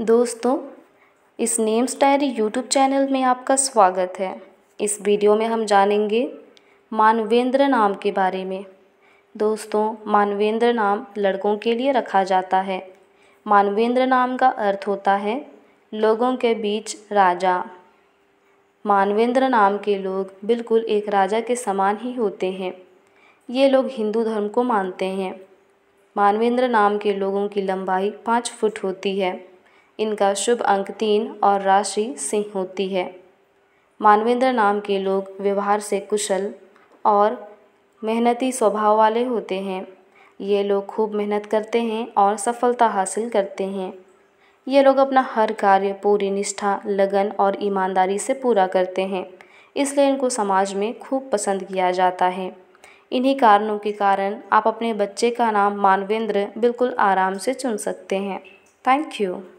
दोस्तों इस names diary YouTube channel में आपका स्वागत है इस वीडियो में हम जानेंगे मानवेंद्र नाम के बारे में दोस्तों मानवेंद्र नाम लड़कों के लिए रखा जाता है मानवेंद्र नाम का अर्थ होता है लोगों के बीच राजा मानवेंद्र नाम के लोग बिल्कुल एक राजा के समान ही होते हैं ये लोग हिंदू धर्म को मानते हैं मानवेंद्र नाम के लोगों की लंबाई पाँच फुट होती है इनका शुभ अंक तीन और राशि सिंह होती है मानवेंद्र नाम के लोग व्यवहार से कुशल और मेहनती स्वभाव वाले होते हैं ये लोग खूब मेहनत करते हैं और सफलता हासिल करते हैं ये लोग अपना हर कार्य पूरी निष्ठा लगन और ईमानदारी से पूरा करते हैं इसलिए इनको समाज में खूब पसंद किया जाता है इन्हीं कारणों के कारण आप अपने बच्चे का नाम मानवेंद्र बिल्कुल आराम से चुन सकते हैं थैंक यू